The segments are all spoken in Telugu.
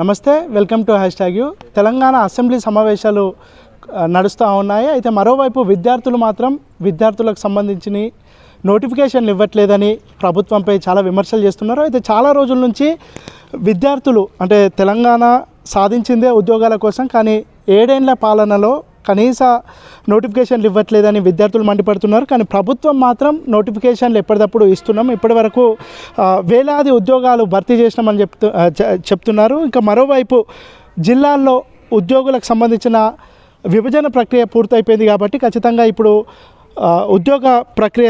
నమస్తే welcome to hashtag U Telangana assembly సమావేశాలు నడుస్తూ ఉన్నాయి అయితే మరోవైపు విద్యార్థులు మాత్రం విద్యార్థులకు సంబంధించిన నోటిఫికేషన్లు ఇవ్వట్లేదని ప్రభుత్వంపై చాలా విమర్శలు చేస్తున్నారు అయితే చాలా రోజుల నుంచి విద్యార్థులు అంటే తెలంగాణ సాధించిందే ఉద్యోగాల కోసం కానీ ఏడేండ్ల పాలనలో కనీస నోటిఫికేషన్లు ఇవ్వట్లేదని విద్యార్థులు మండిపడుతున్నారు కానీ ప్రభుత్వం మాత్రం నోటిఫికేషన్లు ఎప్పటికప్పుడు ఇస్తున్నాం ఇప్పటి వరకు వేలాది ఉద్యోగాలు భర్తీ చేసినామని చెప్తూ చెప్తున్నారు ఇంకా మరోవైపు జిల్లాల్లో ఉద్యోగులకు సంబంధించిన విభజన ప్రక్రియ పూర్తయిపోయింది కాబట్టి ఖచ్చితంగా ఇప్పుడు ఉద్యోగ ప్రక్రియ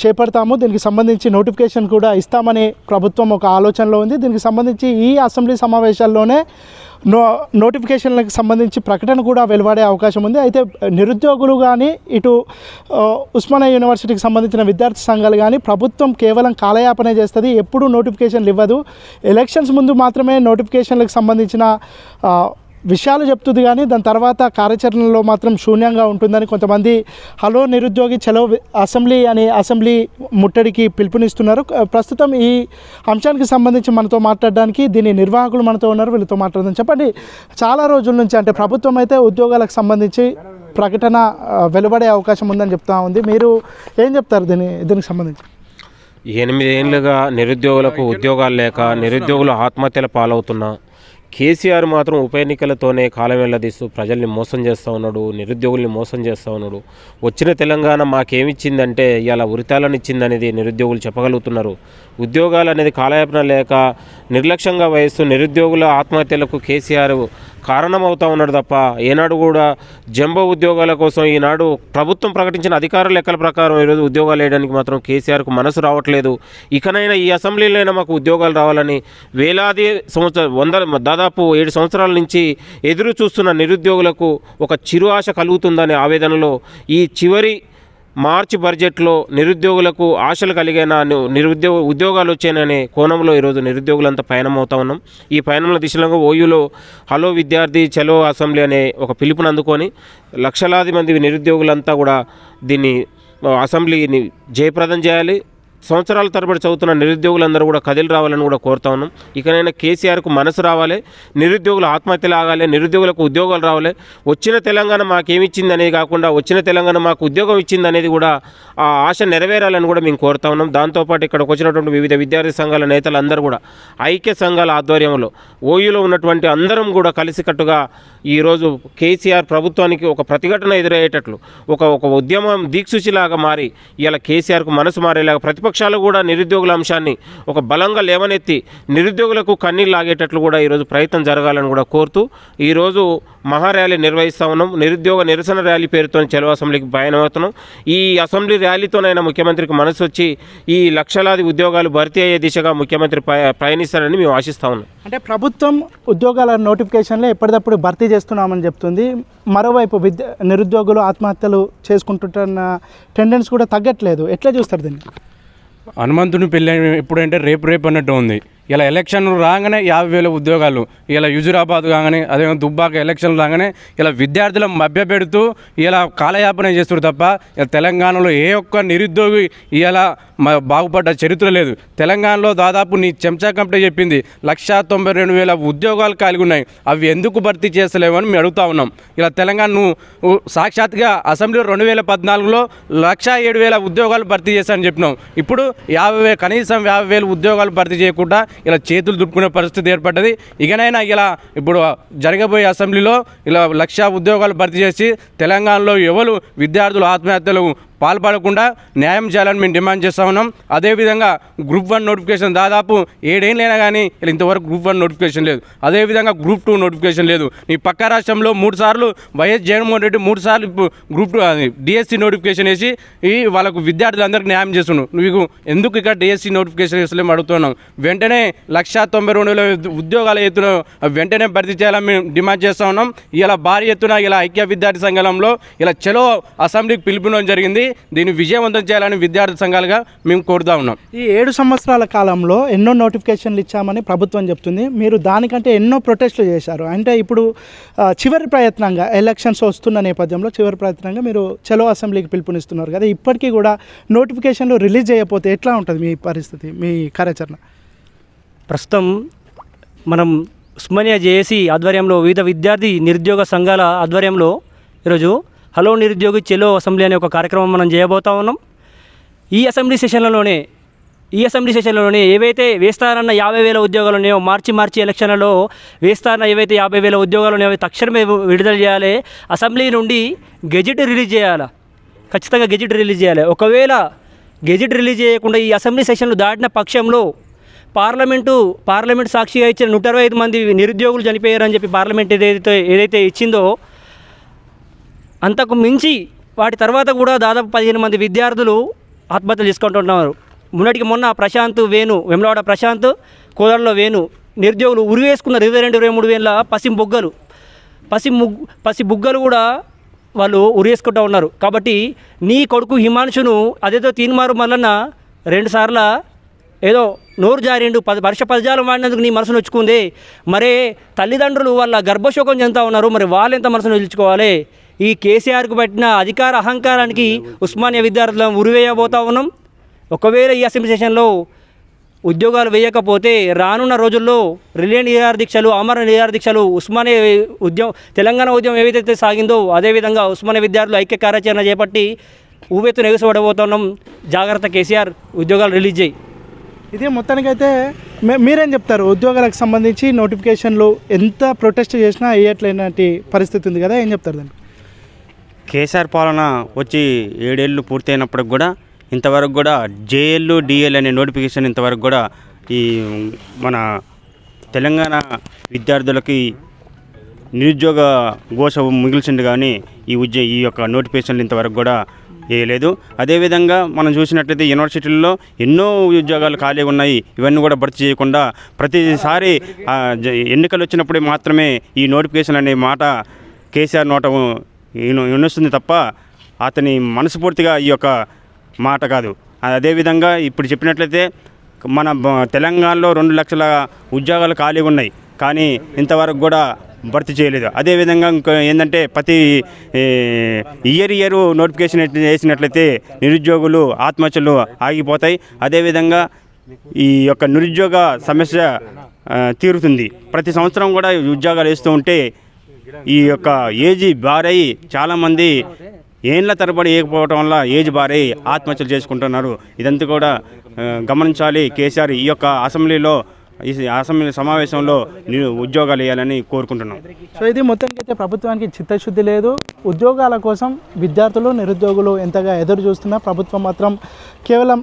చేపడతాము దీనికి సంబంధించి నోటిఫికేషన్ కూడా ఇస్తామని ప్రభుత్వం ఒక ఆలోచనలో ఉంది దీనికి సంబంధించి ఈ అసెంబ్లీ సమావేశాల్లోనే నో నోటిఫికేషన్లకు సంబంధించి ప్రకటన కూడా వెలువడే అవకాశం ఉంది అయితే నిరుద్యోగులు కానీ ఇటు ఉస్మానియా యూనివర్సిటీకి సంబంధించిన విద్యార్థి సంఘాలు కానీ ప్రభుత్వం కేవలం కాలయాపన చేస్తుంది ఎప్పుడూ నోటిఫికేషన్లు ఇవ్వదు ఎలక్షన్స్ ముందు మాత్రమే నోటిఫికేషన్లకు సంబంధించిన విషయాలు చెప్తుంది కానీ దాని తర్వాత కార్యాచరణలో మాత్రం శూన్యంగా ఉంటుందని కొంతమంది హలో నిరుద్యోగి చలో అసెంబ్లీ అనే అసెంబ్లీ ముట్టడికి పిలుపునిస్తున్నారు ప్రస్తుతం ఈ అంశానికి సంబంధించి మనతో మాట్లాడడానికి దీని నిర్వాహకులు మనతో ఉన్నారు వీళ్ళతో మాట్లాడదాం చెప్పండి చాలా రోజుల నుంచి అంటే ప్రభుత్వం అయితే ఉద్యోగాలకు సంబంధించి ప్రకటన వెలువడే అవకాశం ఉందని చెప్తా ఉంది మీరు ఏం చెప్తారు దీని దీనికి సంబంధించి ఎనిమిది ఏళ్ళుగా నిరుద్యోగులకు ఉద్యోగాలు లేక నిరుద్యోగులు ఆత్మహత్యల పాలవుతున్నా కేసీఆర్ మాత్రం ఉప ఎన్నికలతోనే కాలం వెళ్ళదీస్తూ ప్రజల్ని మోసం చేస్తూ ఉన్నాడు నిరుద్యోగుల్ని మోసం చేస్తూ ఉన్నాడు వచ్చిన తెలంగాణ మాకేమిచ్చిందంటే ఇలా ఉరితాలను ఇచ్చిందనేది నిరుద్యోగులు చెప్పగలుగుతున్నారు ఉద్యోగాలు అనేది కాలయాపన లేక నిర్లక్ష్యంగా వహిస్తూ నిరుద్యోగుల ఆత్మహత్యలకు కేసీఆర్ కారణమవుతా ఉన్నాడు తప్ప ఏనాడు కూడా జంబో ఉద్యోగాల కోసం ఈనాడు ప్రభుత్వం ప్రకటించిన అధికార లెక్కల ప్రకారం ఈరోజు ఉద్యోగాలు వేయడానికి మాత్రం కేసీఆర్కు మనసు రావట్లేదు ఇకనైనా ఈ అసెంబ్లీలైనా మాకు ఉద్యోగాలు రావాలని వేలాది సంవత్సర వందల దాదాపు ఏడు సంవత్సరాల నుంచి ఎదురు చూస్తున్న నిరుద్యోగులకు ఒక చిరు ఆశ కలుగుతుందనే ఆవేదనలో ఈ చివరి మార్చి బడ్జెట్లో నిరుద్యోగులకు ఆశలు కలిగిన నిరుద్యోగ ఉద్యోగాలు వచ్చాయనే కోణంలో ఈరోజు నిరుద్యోగులంతా పయనం అవుతా ఉన్నాం ఈ పయనంలో దిశలో ఓయూలో హలో విద్యార్థి చలో అసెంబ్లీ అనే ఒక పిలుపుని అందుకొని లక్షలాది మంది నిరుద్యోగులంతా కూడా దీన్ని అసెంబ్లీని జయప్రదం చేయాలి సంవత్సరాల తరబడి చదువుతున్న నిరుద్యోగులందరూ కూడా కదిలి రావాలని కూడా కోరుతా ఉన్నాం ఇకనైనా కేసీఆర్కు మనసు రావాలి నిరుద్యోగులు ఆత్మహత్యలు ఆగాలి నిరుద్యోగులకు ఉద్యోగాలు రావాలి వచ్చిన తెలంగాణ మాకేమిచ్చింది అనేది కాకుండా వచ్చిన తెలంగాణ మాకు ఉద్యోగం ఇచ్చింది అనేది కూడా ఆ ఆశ నెరవేరాలని కూడా మేము కోరుతా ఉన్నాం దాంతోపాటు ఇక్కడికి వచ్చినటువంటి వివిధ విద్యార్థి సంఘాల నేతలందరూ కూడా ఐక్య సంఘాల ఆధ్వర్యంలో ఓయూలో ఉన్నటువంటి అందరం కూడా కలిసికట్టుగా ఈరోజు కేసీఆర్ ప్రభుత్వానికి ఒక ప్రతిఘటన ఎదురయ్యేటట్లు ఒక ఒక ఉద్యమం దీక్షుచిలాగా మారి ఇలా కేసీఆర్కు మనసు మారేలాగా ప్రతిపక్ష ప్రతిపక్షాలు కూడా నిరుద్యోగుల అంశాన్ని ఒక బలంగా లేవనెత్తి నిరుద్యోగులకు కన్నీళ్ళు లాగేటట్లు కూడా ఈరోజు ప్రయత్నం జరగాలని కూడా కోరుతూ ఈరోజు మహార్యాలీ నిర్వహిస్తూ ఉన్నాం నిరుద్యోగ నిరసన ర్యాలీ పేరుతో చెలవ అసెంబ్లీకి పయనమవుతున్నాం ఈ అసెంబ్లీ ర్యాలీతోనైనా ముఖ్యమంత్రికి మనసు వచ్చి ఈ లక్షలాది ఉద్యోగాలు భర్తీ అయ్యే దిశగా ముఖ్యమంత్రి ప్రయాణిస్తారని మేము ఆశిస్తా ఉన్నాం అంటే ప్రభుత్వం ఉద్యోగాల నోటిఫికేషన్లో ఎప్పటికప్పుడు భర్తీ చేస్తున్నామని చెప్తుంది మరోవైపు విద్య నిరుద్యోగులు ఆత్మహత్యలు చేసుకుంటున్న టెండెన్స్ కూడా తగ్గట్లేదు ఎట్లా చూస్తారు దీన్ని హనుమంతుని పెళ్ళి ఎప్పుడంటే రేపు రేపు అన్నట్టు ఉంది ఇలా ఎలక్షన్ రాగానే యాభై వేల ఉద్యోగాలు ఇలా హుజురాబాద్ కాగానే అదేవిధంగా దుబ్బాక ఎలక్షన్ రాగానే ఇలా విద్యార్థుల పెడుతూ ఇలా కాలయాపన చేస్తారు తప్ప తెలంగాణలో ఏ ఒక్క నిరుద్యోగి ఇలా బాగుపడ్డ చరిత్ర లేదు తెలంగాణలో దాదాపు నీ చెంచా కంపెనీ చెప్పింది లక్షా తొంభై రెండు వేల ఉద్యోగాలు కలిగి ఉన్నాయి అవి ఎందుకు భర్తీ చేస్తలేవని మేము అడుగుతా ఉన్నాం ఇలా తెలంగాణ నువ్వు సాక్షాత్గా అసెంబ్లీలో రెండు వేల పద్నాలుగులో లక్షా ఏడు వేల ఉద్యోగాలు భర్తీ చేశానని చెప్పినాం ఇప్పుడు యాభై కనీసం యాభై వేలు ఉద్యోగాలు భర్తీ చేయకుండా ఇలా చేతులు దుట్టుకునే పరిస్థితి ఏర్పడ్డది ఇకనైనా ఇలా ఇప్పుడు జరగబోయే అసెంబ్లీలో ఇలా లక్ష ఉద్యోగాలు భర్తీ చేసి తెలంగాణలో ఎవరు విద్యార్థులు ఆత్మహత్యలు పాల్పడకుండా న్యాయం చేయాలని మేము డిమాండ్ చేస్తూ ఉన్నాం అదేవిధంగా గ్రూప్ వన్ నోటిఫికేషన్ దాదాపు ఏడేళ్ళైనా కానీ ఇంతవరకు గ్రూప్ వన్ నోటిఫికేషన్ లేదు అదేవిధంగా గ్రూప్ టూ నోటిఫికేషన్ లేదు ఈ పక్క రాష్ట్రంలో మూడు సార్లు వైఎస్ జగన్మోహన్ రెడ్డి మూడు సార్లు గ్రూప్ టూ డిఎస్సీ నోటిఫికేషన్ వేసి ఈ వాళ్ళకు విద్యార్థులందరికీ న్యాయం చేస్తున్నాడు నువ్వు ఎందుకు ఇక్కడ డిఎస్సి నోటిఫికేషన్ వేసలేము అడుగుతున్నాం వెంటనే లక్షా తొంభై రెండు వేల ఉద్యోగాల ఎత్తున వెంటనే భర్తీ చేయాలని మేము డిమాండ్ చేస్తూ ఉన్నాం ఇలా భారీ ఎత్తున ఇలా ఐక్య విద్యార్థి సంఘంలో ఇలా చలో అసెంబ్లీకి పిలుపునం జరిగింది దీన్ని విజయవంతం చేయాలని విద్యార్థి సంఘాలుగా మేము కోరుతా ఉన్నాం ఈ ఏడు సంవత్సరాల కాలంలో ఎన్నో నోటిఫికేషన్లు ఇచ్చామని ప్రభుత్వం చెప్తుంది మీరు దానికంటే ఎన్నో ప్రొటెస్ట్లు చేశారు అంటే ఇప్పుడు చివరి ప్రయత్నంగా ఎలక్షన్స్ వస్తున్న నేపథ్యంలో చివరి ప్రయత్నంగా మీరు చలో అసెంబ్లీకి పిలుపునిస్తున్నారు కదా ఇప్పటికీ కూడా నోటిఫికేషన్లు రిలీజ్ చేయకపోతే ఎట్లా ఉంటుంది మీ పరిస్థితి మీ కార్యాచరణ ప్రస్తుతం మనం ఉస్మానియా జేఏసీ ఆధ్వర్యంలో వివిధ విద్యార్థి నిరుద్యోగ సంఘాల ఆధ్వర్యంలో ఈరోజు హలో నిరుద్యోగి చెలో అసెంబ్లీ అనే ఒక కార్యక్రమం మనం చేయబోతా ఉన్నాం ఈ అసెంబ్లీ సెషన్లలోనే ఈ అసెంబ్లీ సెషన్లలోనే ఏవైతే వేస్తారన్న యాభై వేల ఉద్యోగాలు ఉన్నాయో మార్చి మార్చి ఎలక్షన్లలో వేస్తారన్న ఏవైతే యాభై వేల ఉద్యోగాలు ఉన్నాయో తక్షణమే విడుదల చేయాలి అసెంబ్లీ నుండి గెజిట్ రిలీజ్ చేయాలి ఖచ్చితంగా గెజిట్ రిలీజ్ చేయాలి ఒకవేళ గెజిట్ రిలీజ్ చేయకుండా ఈ అసెంబ్లీ సెషన్లు దాటిన పక్షంలో పార్లమెంటు పార్లమెంట్ సాక్షిగా ఇచ్చిన నూట అరవై ఐదు మంది నిరుద్యోగులు చనిపోయారని చెప్పి పార్లమెంట్ ఏదైతే ఏదైతే ఇచ్చిందో అంతకు మించి వాటి తర్వాత కూడా దాదాపు పదిహేను మంది విద్యార్థులు ఆత్మహత్యలు చేసుకుంటున్నారు మొన్నటికి మొన్న ప్రశాంత్ వేణు వెమలవాడ ప్రశాంత్ కోదాడలో వేణు నిరుద్యోగులు ఉరివేసుకున్నారు ఇరవై రెండు ఇరవై మూడు వేల పసిం బొగ్గలు పసి ముగ్ పసి బుగ్గలు కూడా వాళ్ళు ఉరివేసుకుంటూ ఉన్నారు కాబట్టి నీ కొడుకు హిమాంశును అదేదో తీన్మారు మల్లన్న రెండుసార్ల ఏదో నోరు జారిండు పది వర్ష పదజాలం వాడినందుకు నీ మనసు నొచ్చుకుంది మరే తల్లిదండ్రులు వాళ్ళ గర్భశోకం చెందుతూ ఉన్నారు మరి వాళ్ళు ఎంత మనసు నిలుచుకోవాలి ఈ కేసీఆర్కు పట్టిన అధికార అహంకారానికి ఉస్మానియా విద్యార్థులను ఉరివేయబోతా ఉన్నాం ఒకవేళ ఈ అసెంబ్లీ సెషన్లో ఉద్యోగాలు వేయకపోతే రానున్న రోజుల్లో రిలయన్ నిరాహార దీక్షలు అమర నిరాహార దీక్షలు ఉస్మానియా ఉద్యమం తెలంగాణ ఉద్యమం ఏవైతే సాగిందో అదేవిధంగా ఉస్మానియా విద్యార్థులు ఐక్య కార్యాచరణ చేపట్టి ఊపెత్తున ఎగుసబడబోతున్నాం జాగ్రత్త కేసీఆర్ ఉద్యోగాలు రిలీజ్ చేయి ఇది మొత్తానికైతే మీరేం చెప్తారు ఉద్యోగాలకు సంబంధించి నోటిఫికేషన్లు ఎంత ప్రొటెస్ట్ చేసినా వేయట్లేనటి పరిస్థితి ఉంది కదా ఏం చెప్తారు దాన్ని కేసీఆర్ పాలన వచ్చి ఏడేళ్ళు పూర్తయినప్పటికి కూడా ఇంతవరకు కూడా జేఎల్ డిఎల్ అనే నోటిఫికేషన్ ఇంతవరకు కూడా ఈ మన తెలంగాణ విద్యార్థులకి నిరుద్యోగ ఘోష మిగిల్చింది కానీ ఈ ఉద్యోగ ఈ యొక్క నోటిఫికేషన్లు ఇంతవరకు కూడా వేయలేదు అదేవిధంగా మనం చూసినట్లయితే యూనివర్సిటీల్లో ఎన్నో ఉద్యోగాలు ఖాళీ ఉన్నాయి ఇవన్నీ కూడా భర్తీ చేయకుండా ప్రతిసారి ఎన్నికలు వచ్చినప్పుడే మాత్రమే ఈ నోటిఫికేషన్ అనే మాట కేసీఆర్ నోట వినొస్తుంది తప్ప అతని మనస్ఫూర్తిగా ఈ యొక్క మాట కాదు అదేవిధంగా ఇప్పుడు చెప్పినట్లయితే మన తెలంగాణలో రెండు లక్షల ఉద్యోగాలు ఖాళీ ఉన్నాయి కానీ ఇంతవరకు కూడా భర్తీ చేయలేదు అదేవిధంగా ఇంకా ఏంటంటే ప్రతి ఇయర్ ఇయర్ నోటిఫికేషన్ వేసినట్లయితే నిరుద్యోగులు ఆత్మహత్యలు ఆగిపోతాయి అదేవిధంగా ఈ యొక్క నిరుద్యోగ సమస్య తీరుతుంది ప్రతి సంవత్సరం కూడా ఉద్యోగాలు వేస్తూ ఉంటే ఈ యొక్క ఏజీ బారై చాలామంది ఏండ్ల తరబడి వేయకపోవటం వల్ల ఏజ్ బారై ఆత్మహత్యలు చేసుకుంటున్నారు ఇదంతా కూడా గమనించాలి కేసీఆర్ ఈ యొక్క అసెంబ్లీలో ఈ అసెంబ్లీ సమావేశంలో ఉద్యోగాలు వేయాలని కోరుకుంటున్నాం సో ఇది మొత్తానికి అయితే ప్రభుత్వానికి చిత్తశుద్ధి లేదు ఉద్యోగాల కోసం విద్యార్థులు నిరుద్యోగులు ఎంతగా ఎదురు చూస్తున్నా ప్రభుత్వం మాత్రం కేవలం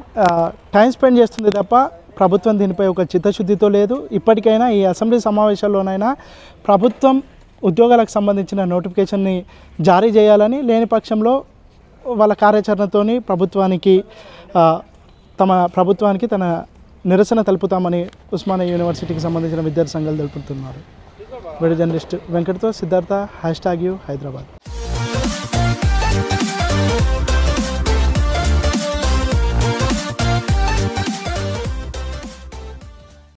టైం స్పెండ్ చేస్తుంది తప్ప ప్రభుత్వం దీనిపై ఒక చిత్తశుద్ధితో లేదు ఇప్పటికైనా ఈ అసెంబ్లీ సమావేశాల్లోనైనా ప్రభుత్వం ఉద్యోగాలకు సంబంధించిన నోటిఫికేషన్ని జారీ చేయాలని లేని పక్షంలో వాళ్ళ కార్యాచరణతో ప్రభుత్వానికి తమ ప్రభుత్వానికి తన నిరసన తెలుపుతామని ఉస్మానియా యూనివర్సిటీకి సంబంధించిన విద్యార్థి సంఘాలు తెలుపుతున్నారు వెడి జర్నలిస్ట్ వెంకట్తో Siddhartha hashtag U Hyderabad